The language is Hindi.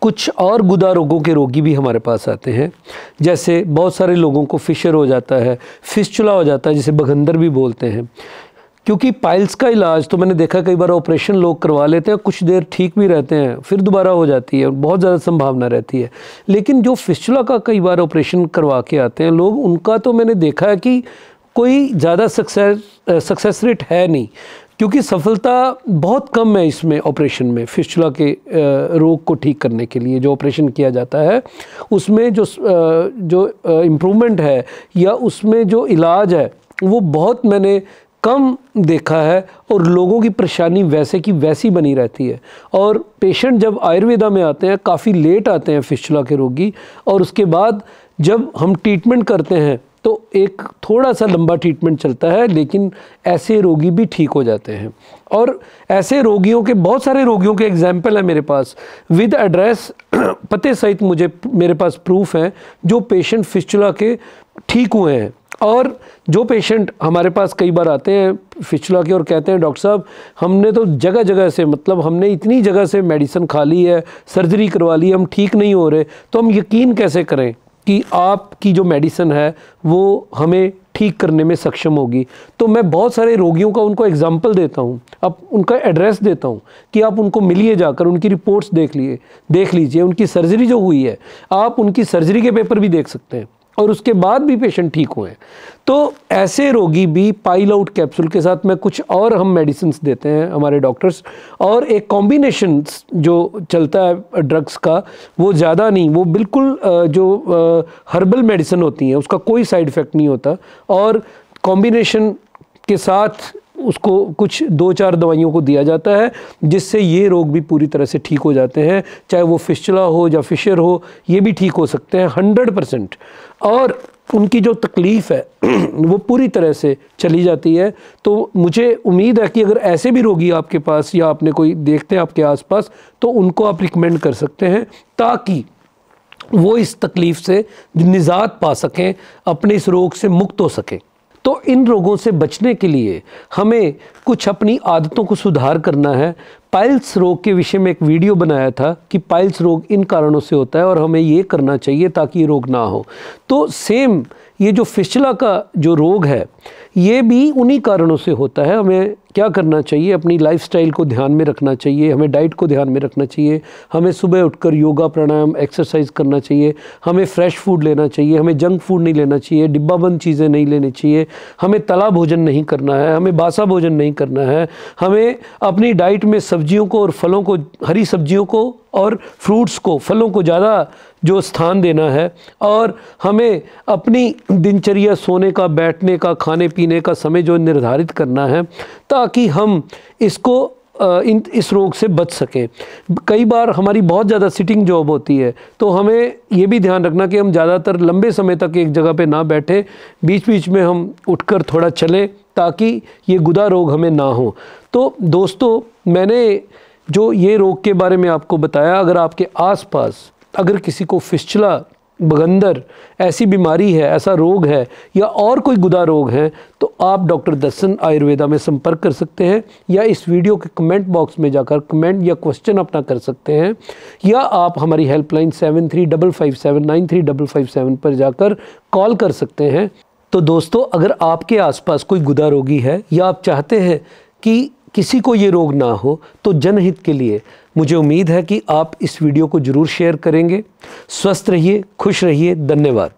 कुछ और गुदा रोगों के रोगी भी हमारे पास आते हैं जैसे बहुत सारे लोगों को फिशर हो जाता है फिस्चुला हो जाता है जिसे बघंदर भी बोलते हैं क्योंकि पाइल्स का इलाज तो मैंने देखा कई बार ऑपरेशन लोग करवा लेते हैं कुछ देर ठीक भी रहते हैं फिर दोबारा हो जाती है बहुत ज़्यादा संभावना रहती है लेकिन जो फिस्चुला का कई बार ऑपरेशन करवा के आते हैं लोग उनका तो मैंने देखा है कि कोई ज़्यादा सक्सेस सक्सेस रेट है नहीं क्योंकि सफलता बहुत कम है इसमें ऑपरेशन में फिस्चुला के रोग को ठीक करने के लिए जो ऑपरेशन किया जाता है उसमें जो जो इम्प्रूवमेंट है या उसमें जो इलाज है वो बहुत मैंने कम देखा है और लोगों की परेशानी वैसे की वैसी बनी रहती है और पेशेंट जब आयुर्वेदा में आते हैं काफ़ी लेट आते हैं फिस्चुला के रोगी और उसके बाद जब हम ट्रीटमेंट करते हैं तो एक थोड़ा सा लंबा ट्रीटमेंट चलता है लेकिन ऐसे रोगी भी ठीक हो जाते हैं और ऐसे रोगियों के बहुत सारे रोगियों के एग्जाम्पल हैं मेरे पास विद एड्रेस पते सहित मुझे मेरे पास प्रूफ हैं जो पेशेंट फिस्चुला के ठीक हुए हैं और जो पेशेंट हमारे पास कई बार आते हैं फिचला के और कहते हैं डॉक्टर साहब हमने तो जगह जगह से मतलब हमने इतनी जगह से मेडिसिन खा ली है सर्जरी करवा ली हम ठीक नहीं हो रहे तो हम यकीन कैसे करें कि आपकी जो मेडिसन है वो हमें ठीक करने में सक्षम होगी तो मैं बहुत सारे रोगियों का उनको एग्जाम्पल देता हूँ अब उनका एड्रेस देता हूँ कि आप उनको मिलिए जाकर उनकी रिपोर्ट्स देख लिए देख लीजिए उनकी सर्जरी जो हुई है आप उनकी सर्जरी के पेपर भी देख सकते हैं और उसके बाद भी पेशेंट ठीक हुए तो ऐसे रोगी भी पाइल आउट कैप्सूल के साथ में कुछ और हम मेडिसिन देते हैं हमारे डॉक्टर्स और एक कॉम्बिनेशन जो चलता है ड्रग्स का वो ज़्यादा नहीं वो बिल्कुल जो हर्बल मेडिसिन होती हैं उसका कोई साइड इफ़ेक्ट नहीं होता और कॉम्बिनेशन के साथ उसको कुछ दो चार दवाइयों को दिया जाता है जिससे ये रोग भी पूरी तरह से ठीक हो जाते हैं चाहे वो फिशला हो या फिशर हो ये भी ठीक हो सकते हैं हंड्रेड परसेंट और उनकी जो तकलीफ़ है वो पूरी तरह से चली जाती है तो मुझे उम्मीद है कि अगर ऐसे भी रोगी आपके पास या आपने कोई देखते हैं आपके आसपास तो उनको आप रिकमेंड कर सकते हैं ताकि वो इस तकलीफ़ से निजात पा सकें अपने इस रोग से मुक्त हो सकें तो इन रोगों से बचने के लिए हमें कुछ अपनी आदतों को सुधार करना है पाइल्स रोग के विषय में एक वीडियो बनाया था कि पाइल्स रोग इन कारणों से होता है और हमें ये करना चाहिए ताकि ये रोग ना हो तो सेम ये जो फिशला का जो रोग है ये भी उन्हीं कारणों से होता है हमें क्या करना चाहिए अपनी लाइफस्टाइल को ध्यान में रखना चाहिए हमें डाइट को ध्यान में रखना चाहिए हमें सुबह उठकर योगा प्राणायाम एक्सरसाइज करना चाहिए हमें फ्रेश फूड लेना चाहिए हमें जंक फूड नहीं लेना चाहिए डिब्बाबंद चीज़ें नहीं लेनी चाहिए हमें तला भोजन नहीं करना है हमें बासा भोजन नहीं करना है हमें अपनी डाइट में सब्जियों को और फलों को हरी सब्जियों को और फ्रूट्स को फलों को ज़्यादा जो स्थान देना है और हमें अपनी दिनचर्या सोने का बैठने का खाने पीने का समय जो निर्धारित करना है ताकि हम इसको इन इस रोग से बच सकें कई बार हमारी बहुत ज़्यादा सिटिंग जॉब होती है तो हमें ये भी ध्यान रखना कि हम ज़्यादातर लंबे समय तक एक जगह पे ना बैठे बीच बीच में हम उठकर थोड़ा चलें ताकि ये गुदा रोग हमें ना हो तो दोस्तों मैंने जो ये रोग के बारे में आपको बताया अगर आपके आसपास अगर किसी को फिस्चला बगंदर ऐसी बीमारी है ऐसा रोग है या और कोई गुदा रोग है तो आप डॉक्टर दर्शन आयुर्वेदा में संपर्क कर सकते हैं या इस वीडियो के कमेंट बॉक्स में जाकर कमेंट या क्वेश्चन अपना कर सकते हैं या आप हमारी helpline seven three double five seven nine three double five seven पर जाकर कॉल कर सकते हैं तो दोस्तों अगर आपके आसपास कोई गुदा रोगी है या आप चाहते हैं कि किसी को ये रोग ना हो तो जनहित के लिए मुझे उम्मीद है कि आप इस वीडियो को ज़रूर शेयर करेंगे स्वस्थ रहिए खुश रहिए धन्यवाद